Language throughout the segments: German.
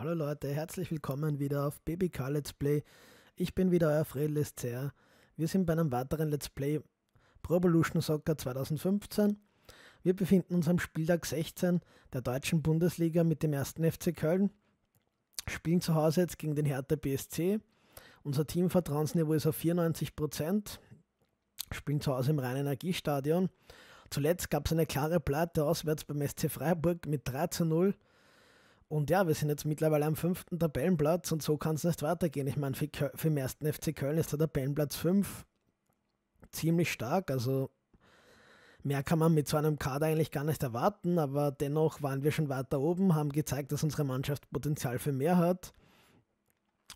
Hallo Leute, herzlich willkommen wieder auf BBK Let's Play. Ich bin wieder euer Fred Lester. Wir sind bei einem weiteren Let's Play Pro Evolution Soccer 2015. Wir befinden uns am Spieltag 16 der deutschen Bundesliga mit dem ersten FC Köln. Spielen zu Hause jetzt gegen den Hertha BSC. Unser Teamvertrauensniveau ist auf 94 Prozent. Spielen zu Hause im Rhein-Energiestadion. Zuletzt gab es eine klare Platte auswärts beim SC Freiburg mit 3 zu 0. Und ja, wir sind jetzt mittlerweile am fünften Tabellenplatz und so kann es nicht weitergehen. Ich meine, für, für den ersten FC Köln ist der Tabellenplatz 5 ziemlich stark. Also mehr kann man mit so einem Kader eigentlich gar nicht erwarten, aber dennoch waren wir schon weiter oben, haben gezeigt, dass unsere Mannschaft Potenzial für mehr hat.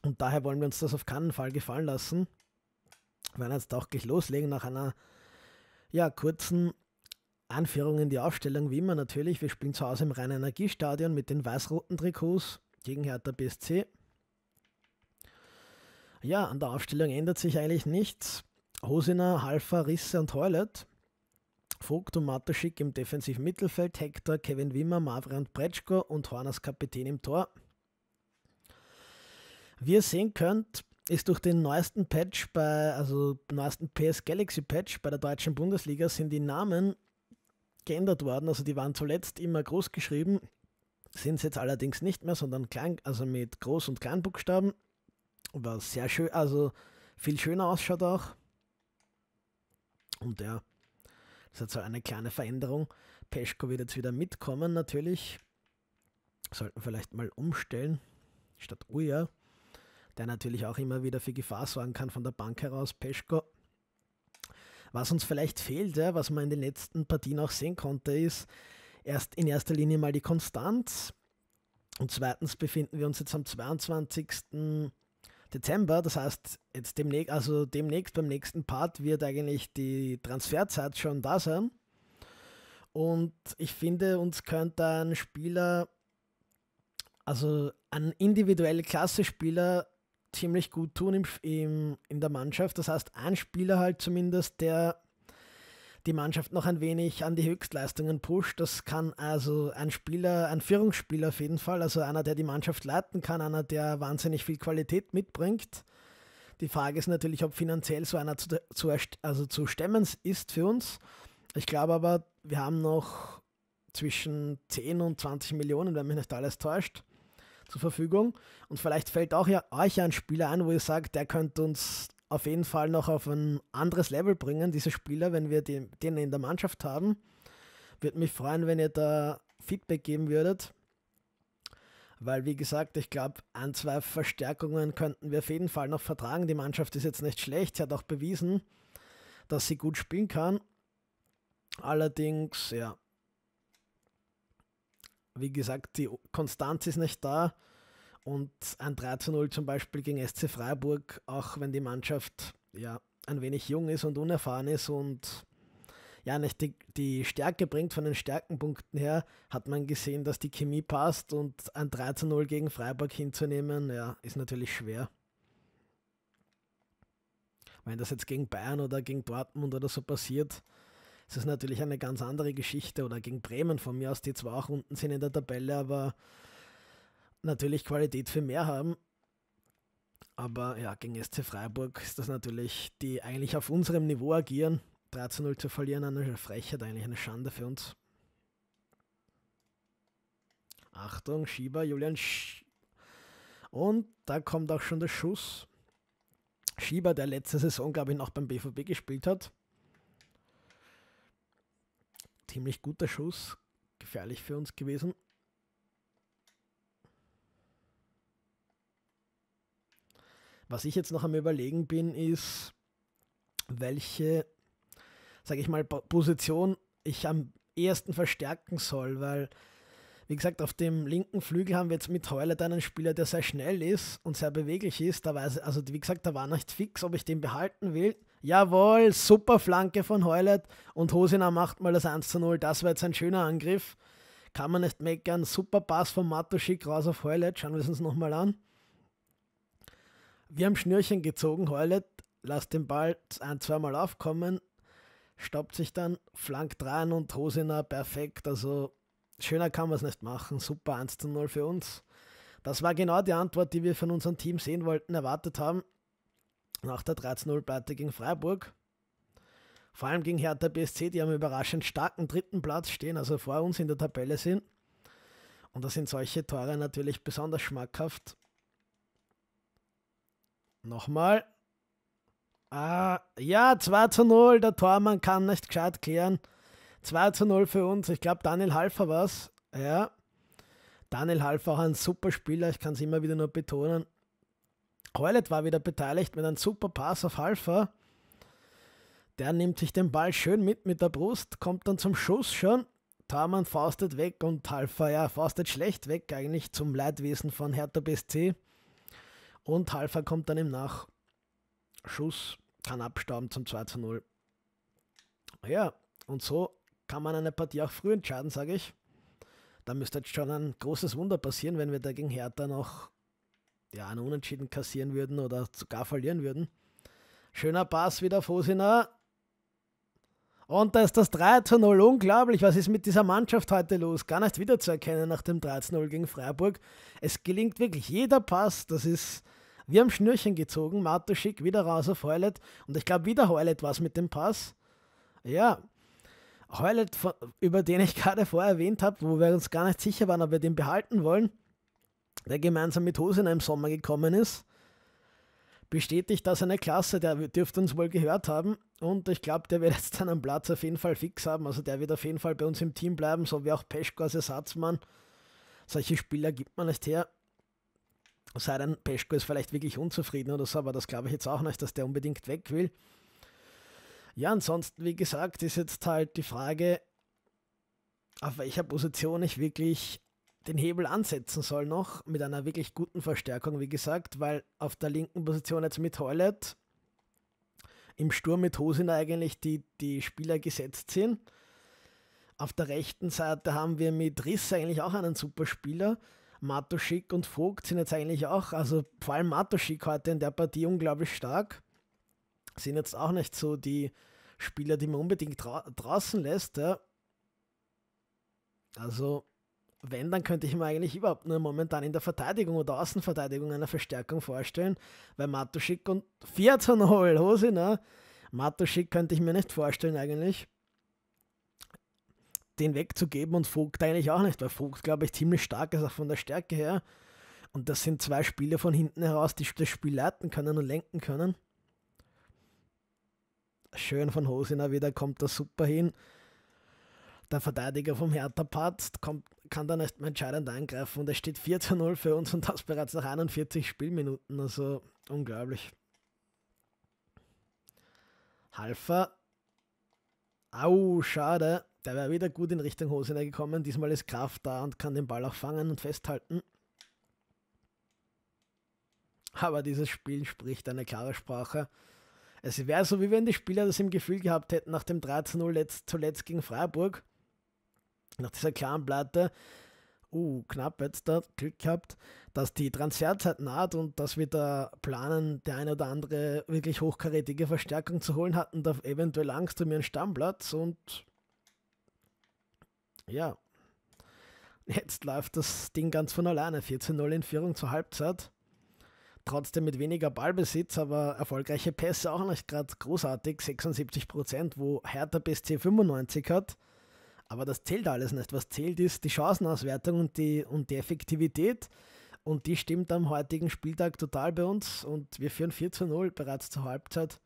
Und daher wollen wir uns das auf keinen Fall gefallen lassen. Wir werden jetzt auch gleich loslegen nach einer ja, kurzen Anführungen die Aufstellung wie immer natürlich. Wir spielen zu Hause im Rhein-Energiestadion mit den weiß-roten Trikots gegen Hertha BSC. Ja, an der Aufstellung ändert sich eigentlich nichts. Hosiner, Halfa, Risse und Heulet. Vogt und Matuschik im defensiven Mittelfeld, Hector, Kevin Wimmer, und Pretschko und Horn als Kapitän im Tor. Wie ihr sehen könnt, ist durch den neuesten Patch bei, also neuesten PS Galaxy Patch bei der deutschen Bundesliga sind die Namen geändert worden. Also die waren zuletzt immer groß geschrieben, sind es jetzt allerdings nicht mehr, sondern klein, also mit Groß- und Kleinbuchstaben. Was sehr schön, also viel schöner ausschaut auch. Und ja, das hat so eine kleine Veränderung. Peschko wird jetzt wieder mitkommen natürlich. Sollten vielleicht mal umstellen. Statt Uja, der natürlich auch immer wieder für Gefahr sorgen kann von der Bank heraus. Peschko was uns vielleicht fehlt, ja, was man in den letzten Partien auch sehen konnte, ist erst in erster Linie mal die Konstanz. Und zweitens befinden wir uns jetzt am 22. Dezember, das heißt, jetzt demnächst, also demnächst beim nächsten Part wird eigentlich die Transferzeit schon da sein. Und ich finde, uns könnte ein Spieler, also ein individuell klasse Spieler, ziemlich gut tun im, im, in der Mannschaft. Das heißt, ein Spieler halt zumindest, der die Mannschaft noch ein wenig an die Höchstleistungen pusht. Das kann also ein Spieler, ein Führungsspieler auf jeden Fall, also einer, der die Mannschaft leiten kann, einer, der wahnsinnig viel Qualität mitbringt. Die Frage ist natürlich, ob finanziell so einer zu, zu, also zu stemmen ist für uns. Ich glaube aber, wir haben noch zwischen 10 und 20 Millionen, wenn mich nicht alles täuscht zur Verfügung. Und vielleicht fällt auch ja, euch ein Spieler ein, wo ihr sagt, der könnte uns auf jeden Fall noch auf ein anderes Level bringen, diese Spieler, wenn wir den, den in der Mannschaft haben. Würde mich freuen, wenn ihr da Feedback geben würdet. Weil, wie gesagt, ich glaube, ein, zwei Verstärkungen könnten wir auf jeden Fall noch vertragen. Die Mannschaft ist jetzt nicht schlecht. Sie hat auch bewiesen, dass sie gut spielen kann. Allerdings, ja, wie gesagt, die Konstanz ist nicht da. Und ein 13-0 zum Beispiel gegen SC Freiburg, auch wenn die Mannschaft ja ein wenig jung ist und unerfahren ist und ja nicht die, die Stärke bringt von den Stärkenpunkten her, hat man gesehen, dass die Chemie passt und ein 13-0 gegen Freiburg hinzunehmen, ja, ist natürlich schwer. Wenn das jetzt gegen Bayern oder gegen Dortmund oder so passiert, es ist natürlich eine ganz andere Geschichte oder gegen Bremen von mir aus, die zwar auch unten sind in der Tabelle, aber natürlich Qualität für mehr haben. Aber ja, gegen SC Freiburg ist das natürlich, die eigentlich auf unserem Niveau agieren. 3 zu 0 zu verlieren, eine Frechheit, eigentlich eine Schande für uns. Achtung, Schieber, Julian. Sch Und da kommt auch schon der Schuss. Schieber, der letzte Saison, glaube ich, noch beim BVB gespielt hat ziemlich guter Schuss, gefährlich für uns gewesen. Was ich jetzt noch am Überlegen bin, ist, welche, sage ich mal, Position ich am ehesten verstärken soll, weil, wie gesagt, auf dem linken Flügel haben wir jetzt mit Heulet einen Spieler, der sehr schnell ist und sehr beweglich ist. Da weiß, also wie gesagt, da war nicht fix, ob ich den behalten will. Jawohl, super Flanke von Heulet und Hosina macht mal das 1 zu 0. Das war jetzt ein schöner Angriff. Kann man nicht meckern. Super Pass von Matoschik raus auf Heulet. Schauen wir es uns nochmal an. Wir haben Schnürchen gezogen. Heulet lässt den Ball ein, zweimal aufkommen, stoppt sich dann, flankt dran und Hosina perfekt. Also schöner kann man es nicht machen. Super 1 zu 0 für uns. Das war genau die Antwort, die wir von unserem Team sehen wollten, erwartet haben nach der 13-0-Platte gegen Freiburg. Vor allem gegen Hertha BSC, die am überraschend starken dritten Platz stehen, also vor uns in der Tabelle sind. Und da sind solche Tore natürlich besonders schmackhaft. Nochmal. Ah, ja, 2 zu 0. Der Tormann kann nicht gescheit klären. 2 zu 0 für uns. Ich glaube, Daniel Halfer war es. Ja. Daniel Halfer auch ein super Spieler. Ich kann es immer wieder nur betonen. Heulet war wieder beteiligt mit einem super Pass auf Halfa. Der nimmt sich den Ball schön mit mit der Brust, kommt dann zum Schuss schon. Thamann faustet weg und Halfa, ja, faustet schlecht weg, eigentlich zum Leidwesen von Hertha BSC. Und Halfa kommt dann im Nachschuss, kann abstauben zum 2 zu 0. Ja, und so kann man eine Partie auch früh entscheiden, sage ich. Da müsste jetzt schon ein großes Wunder passieren, wenn wir da gegen Hertha noch ja, einen Unentschieden kassieren würden oder sogar verlieren würden. Schöner Pass wieder Fosina. Und da ist das 3 zu 0. Unglaublich, was ist mit dieser Mannschaft heute los? Gar nicht wiederzuerkennen nach dem 3 zu 0 gegen Freiburg. Es gelingt wirklich jeder Pass. Das ist wir haben Schnürchen gezogen. Matuschik wieder raus auf Heulet. Und ich glaube, wieder Heulet was mit dem Pass. Ja. Heulet, über den ich gerade vorher erwähnt habe, wo wir uns gar nicht sicher waren, ob wir den behalten wollen der gemeinsam mit Hosen im Sommer gekommen ist, bestätigt das eine Klasse, der dürfte uns wohl gehört haben und ich glaube, der wird jetzt seinen Platz auf jeden Fall fix haben, also der wird auf jeden Fall bei uns im Team bleiben, so wie auch Peschko als Ersatzmann. Solche Spieler gibt man nicht her. Sei denn, Peschko ist vielleicht wirklich unzufrieden oder so, aber das glaube ich jetzt auch nicht, dass der unbedingt weg will. Ja, ansonsten, wie gesagt, ist jetzt halt die Frage, auf welcher Position ich wirklich den Hebel ansetzen soll noch mit einer wirklich guten Verstärkung, wie gesagt, weil auf der linken Position jetzt mit Heulet im Sturm mit Hosina eigentlich die, die Spieler gesetzt sind. Auf der rechten Seite haben wir mit Riss eigentlich auch einen super Spieler. Matoschik und Vogt sind jetzt eigentlich auch, also vor allem Matoschik heute in der Partie unglaublich stark. Sind jetzt auch nicht so die Spieler, die man unbedingt dra draußen lässt. Ja. Also wenn, dann könnte ich mir eigentlich überhaupt nur momentan in der Verteidigung oder Außenverteidigung eine Verstärkung vorstellen, weil Matuschik und Fiatanol, Hose, ne? Matuschik könnte ich mir nicht vorstellen eigentlich, den wegzugeben und Vogt eigentlich auch nicht, weil Vogt, glaube ich, ziemlich stark ist, auch von der Stärke her. Und das sind zwei Spiele von hinten heraus, die das Spiel leiten können und lenken können. Schön von Hosina wieder, kommt das super hin der Verteidiger vom Hertha-Part kommt, kann dann erstmal entscheidend eingreifen und es steht 4 zu 0 für uns und das bereits nach 41 Spielminuten. Also unglaublich. Halfer. Au, schade. Der wäre wieder gut in Richtung Hosiner gekommen. Diesmal ist Kraft da und kann den Ball auch fangen und festhalten. Aber dieses Spiel spricht eine klare Sprache. Es wäre so, wie wenn die Spieler das im Gefühl gehabt hätten nach dem 13-0 zuletzt gegen Freiburg, nach dieser klaren Platte, uh, knapp jetzt da, Glück gehabt, dass die Transferzeit naht und dass wir da planen, der eine oder andere wirklich hochkarätige Verstärkung zu holen hatten, da eventuell Angst um ihren Stammplatz und ja, jetzt läuft das Ding ganz von alleine. 14-0 in Führung zur Halbzeit. Trotzdem mit weniger Ballbesitz, aber erfolgreiche Pässe auch nicht gerade großartig. 76%, wo Hertha BSC 95 hat. Aber das zählt alles nicht. Was zählt ist die Chancenauswertung und die, und die Effektivität. Und die stimmt am heutigen Spieltag total bei uns. Und wir führen 4 zu 0 bereits zur Halbzeit.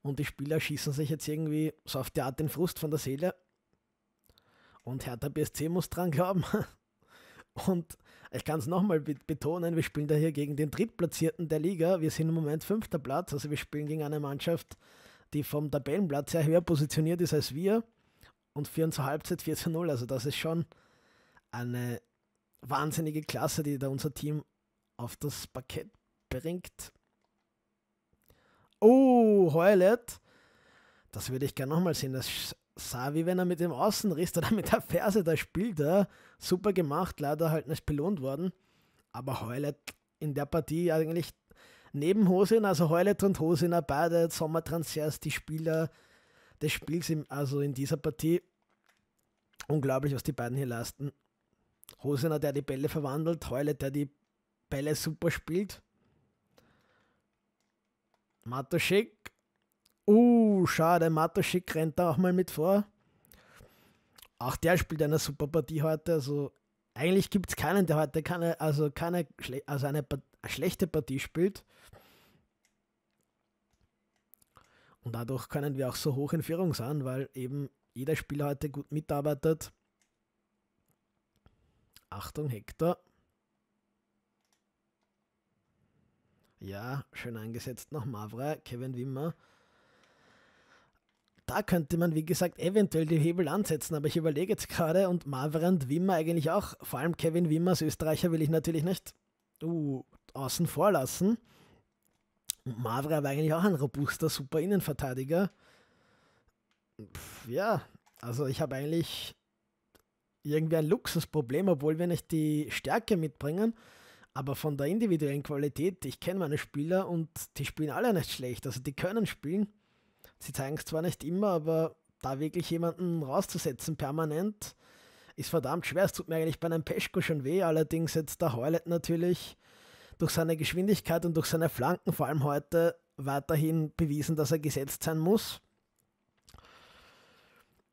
Und die Spieler schießen sich jetzt irgendwie so auf die Art den Frust von der Seele. Und Hertha BSC muss dran glauben. Und ich kann es nochmal betonen, wir spielen da hier gegen den Drittplatzierten der Liga. Wir sind im Moment fünfter Platz. Also wir spielen gegen eine Mannschaft, die vom Tabellenplatz her höher positioniert ist als wir und führen zur Halbzeit 4 zu 0. Also das ist schon eine wahnsinnige Klasse, die da unser Team auf das Parkett bringt. Oh, Heulet. Das würde ich gerne nochmal sehen. Das sah wie wenn er mit dem Außenriss oder mit der Ferse da spielt. Super gemacht, leider halt nicht belohnt worden. Aber Heulet in der Partie eigentlich neben Hosin, also Heulet und Hosiner, beide Sommertransfers, die Spieler des Spiels, im, also in dieser Partie. Unglaublich, was die beiden hier leisten. Hosiner, der die Bälle verwandelt, Heulet, der die Bälle super spielt. Matoschik. Uh, schade, Matoschik rennt da auch mal mit vor. Auch der spielt eine super Partie heute. Also eigentlich gibt es keinen, der heute keine, also keine also eine schlechte Partie spielt. Und dadurch können wir auch so hoch in Führung sein, weil eben jeder Spieler heute gut mitarbeitet. Achtung, Hector. Ja, schön eingesetzt noch Mavra, Kevin Wimmer. Da könnte man, wie gesagt, eventuell die Hebel ansetzen, aber ich überlege jetzt gerade und Mavra und Wimmer eigentlich auch. Vor allem Kevin Wimmer als Österreicher will ich natürlich nicht uh, außen vor lassen. Und Mavra war eigentlich auch ein robuster, super Innenverteidiger. Pff, ja, also ich habe eigentlich irgendwie ein Luxusproblem, obwohl wir nicht die Stärke mitbringen. Aber von der individuellen Qualität, ich kenne meine Spieler und die spielen alle nicht schlecht. Also die können spielen. Sie zeigen es zwar nicht immer, aber da wirklich jemanden rauszusetzen permanent, ist verdammt schwer. Es tut mir eigentlich bei einem Peschko schon weh. Allerdings jetzt der Heulet natürlich durch seine Geschwindigkeit und durch seine Flanken vor allem heute weiterhin bewiesen, dass er gesetzt sein muss.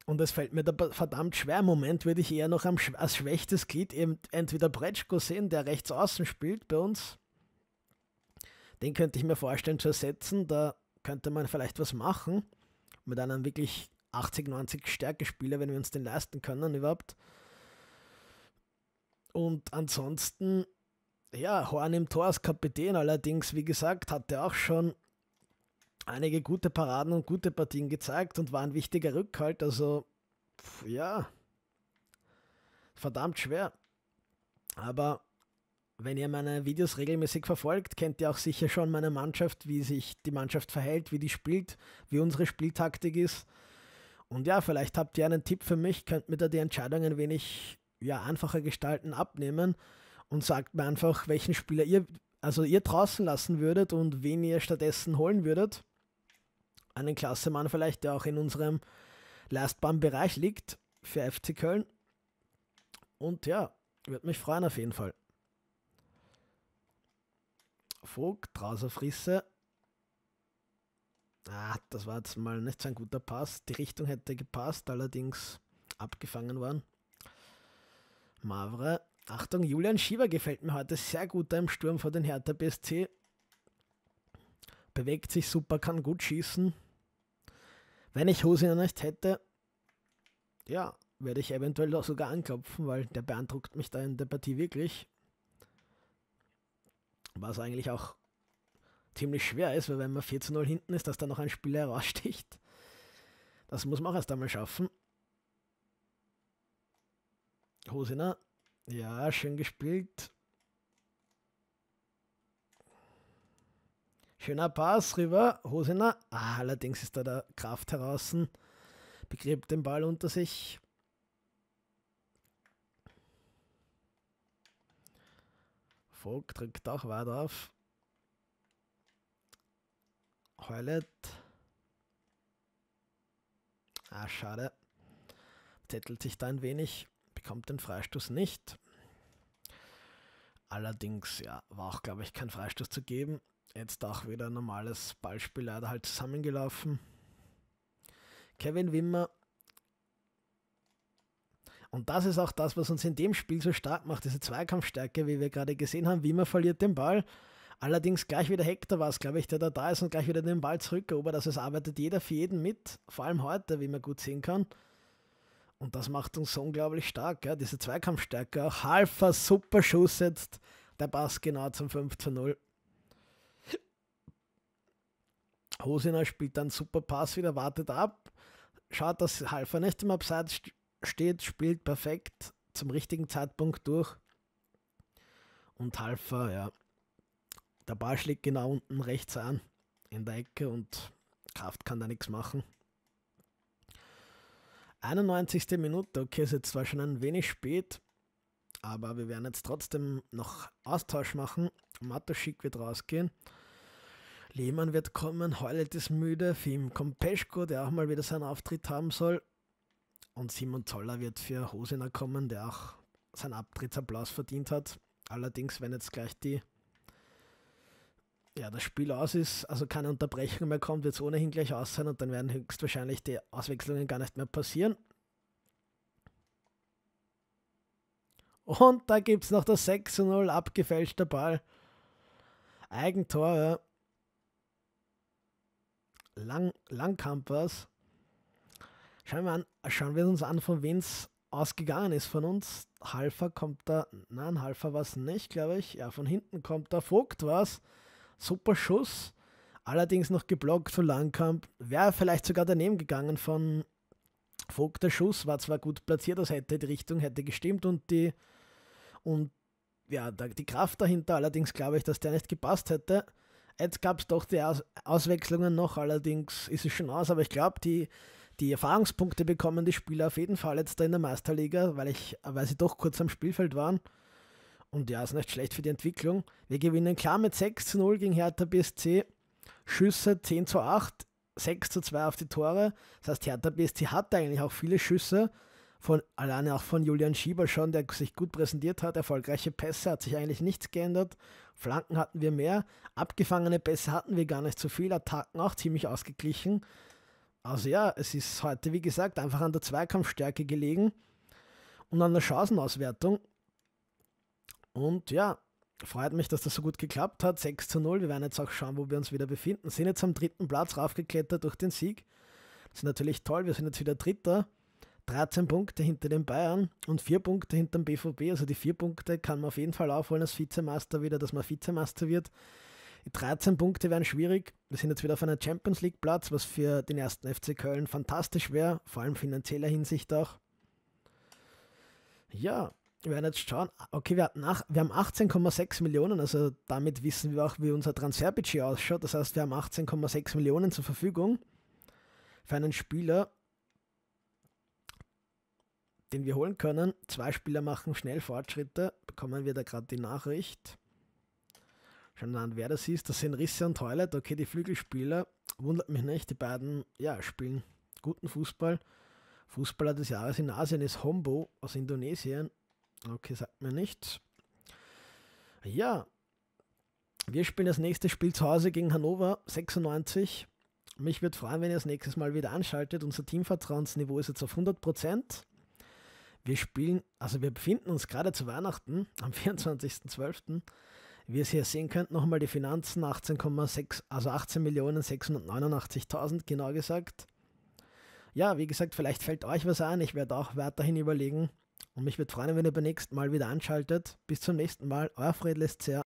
Und es fällt mir da verdammt schwer. Im Moment würde ich eher noch als schwächstes Glied entweder Bretschko sehen, der rechts außen spielt bei uns. Den könnte ich mir vorstellen zu ersetzen. Da könnte man vielleicht was machen. Mit einem wirklich 80, 90 Stärke-Spieler, wenn wir uns den leisten können überhaupt. Und ansonsten ja, Horn im Tor als Kapitän allerdings, wie gesagt, hatte auch schon einige gute Paraden und gute Partien gezeigt und war ein wichtiger Rückhalt. Also, pf, ja, verdammt schwer. Aber wenn ihr meine Videos regelmäßig verfolgt, kennt ihr auch sicher schon meine Mannschaft, wie sich die Mannschaft verhält, wie die spielt, wie unsere Spieltaktik ist. Und ja, vielleicht habt ihr einen Tipp für mich, könnt mir da die Entscheidung ein wenig ja, einfacher gestalten, abnehmen und sagt mir einfach, welchen Spieler ihr, also ihr draußen lassen würdet und wen ihr stattdessen holen würdet. Einen Mann vielleicht, der auch in unserem leistbaren Bereich liegt für FC Köln. Und ja, würde mich freuen auf jeden Fall. Vogt, Trauserfrisse. Ah, das war jetzt mal nicht so ein guter Pass. Die Richtung hätte gepasst, allerdings abgefangen worden. Mavre. Achtung, Julian Schieber gefällt mir heute sehr gut im Sturm vor den Hertha BSC. Bewegt sich super, kann gut schießen. Wenn ich Hose nicht hätte, ja, werde ich eventuell auch sogar anklopfen, weil der beeindruckt mich da in der Partie wirklich. Was eigentlich auch ziemlich schwer ist, weil wenn man 14 0 hinten ist, dass da noch ein Spieler heraussticht. Das muss man auch erst einmal schaffen. Hosiner ja, schön gespielt. Schöner Pass rüber, Hosiner. Ah, allerdings ist da der Kraft heraus. Begräbt den Ball unter sich. Vogt drückt auch weiter auf. Heulet. Ah, schade. Zettelt sich da ein wenig bekommt den Freistoß nicht. Allerdings, ja, war auch, glaube ich, kein Freistoß zu geben. Jetzt auch wieder ein normales Ballspiel leider halt zusammengelaufen. Kevin Wimmer. Und das ist auch das, was uns in dem Spiel so stark macht, diese Zweikampfstärke, wie wir gerade gesehen haben. Wimmer verliert den Ball. Allerdings gleich wieder Hector war es, glaube ich, der da da ist und gleich wieder den Ball zurückerobert. Also es arbeitet jeder für jeden mit, vor allem heute, wie man gut sehen kann. Und das macht uns so unglaublich stark, ja? diese Zweikampfstärke. Auch Halfa, super Schuss jetzt, der Pass genau zum 5 zu 0. Hosiner spielt dann super Pass wieder, wartet ab, schaut, dass Halfa nicht im Abseits steht, spielt perfekt zum richtigen Zeitpunkt durch. Und Halfa, ja, der Ball schlägt genau unten rechts an in der Ecke und Kraft kann da nichts machen. 91. Minute, okay, ist jetzt zwar schon ein wenig spät, aber wir werden jetzt trotzdem noch Austausch machen. Matoschik wird rausgehen. Lehmann wird kommen, Heulet ist müde, Fim kommt Peschko, der auch mal wieder seinen Auftritt haben soll. Und Simon Zoller wird für Hosiner kommen, der auch seinen Abtrittsapplaus verdient hat. Allerdings, wenn jetzt gleich die ja, das Spiel aus ist, also keine Unterbrechung mehr kommt, wird es ohnehin gleich aus sein und dann werden höchstwahrscheinlich die Auswechslungen gar nicht mehr passieren. Und da gibt es noch das 6 0 abgefälschte Ball. Eigentor. Lang, Langkampers. Schauen wir, an, schauen wir uns an, von wem es ausgegangen ist. Von uns. Halfer kommt da. Nein, Halfer war es nicht, glaube ich. Ja, von hinten kommt da Vogt was super Schuss. Allerdings noch geblockt von Langkamp. Wäre vielleicht sogar daneben gegangen von Vogt. Der Schuss war zwar gut platziert, das hätte die Richtung hätte gestimmt und die und ja, die Kraft dahinter. Allerdings glaube ich, dass der nicht gepasst hätte. Jetzt gab es doch die Aus Auswechslungen noch, allerdings ist es schon aus, aber ich glaube, die, die Erfahrungspunkte bekommen die Spieler auf jeden Fall jetzt da in der Meisterliga, weil, ich, weil sie doch kurz am Spielfeld waren. Und ja, ist nicht schlecht für die Entwicklung. Wir gewinnen klar mit 6 zu 0 gegen Hertha BSC. Schüsse 10 zu 8, 6 zu 2 auf die Tore. Das heißt, Hertha BSC hat eigentlich auch viele Schüsse. Von, alleine auch von Julian Schieber schon, der sich gut präsentiert hat. Erfolgreiche Pässe hat sich eigentlich nichts geändert. Flanken hatten wir mehr. Abgefangene Pässe hatten wir gar nicht so viel. Attacken auch ziemlich ausgeglichen. Also ja, es ist heute, wie gesagt, einfach an der Zweikampfstärke gelegen und an der Chancenauswertung. Und ja, freut mich, dass das so gut geklappt hat. 6 zu 0. Wir werden jetzt auch schauen, wo wir uns wieder befinden. Sind jetzt am dritten Platz raufgeklettert durch den Sieg. Das ist natürlich toll. Wir sind jetzt wieder Dritter. 13 Punkte hinter den Bayern und 4 Punkte hinter dem BVB. Also die 4 Punkte kann man auf jeden Fall aufholen als Vizemeister wieder, dass man Vizemeister wird. Die 13 Punkte wären schwierig. Wir sind jetzt wieder auf einer Champions League Platz, was für den ersten FC Köln fantastisch wäre, vor allem finanzieller Hinsicht auch. Ja, wir werden jetzt schauen, okay, wir, hatten ach, wir haben 18,6 Millionen, also damit wissen wir auch, wie unser Transferbudget ausschaut. Das heißt, wir haben 18,6 Millionen zur Verfügung für einen Spieler, den wir holen können. Zwei Spieler machen schnell Fortschritte, bekommen wir da gerade die Nachricht. Schauen wir an, wer das ist. Das sind Risse und Toilet. Okay, die Flügelspieler, wundert mich nicht, die beiden ja, spielen guten Fußball. Fußballer des Jahres in Asien ist Hombo aus Indonesien. Okay, sagt mir nicht. Ja, wir spielen das nächste Spiel zu Hause gegen Hannover 96. Mich würde freuen, wenn ihr das nächste Mal wieder anschaltet. Unser Teamvertrauensniveau ist jetzt auf 100 Prozent. Wir spielen, also wir befinden uns gerade zu Weihnachten am 24.12. Wie ihr es hier sehen könnt, nochmal die Finanzen 18,6, also 18.689.000 genau gesagt. Ja, wie gesagt, vielleicht fällt euch was ein. Ich werde auch weiterhin überlegen, und mich würde freuen, wenn ihr beim nächsten Mal wieder anschaltet. Bis zum nächsten Mal, euer Fred Leszer.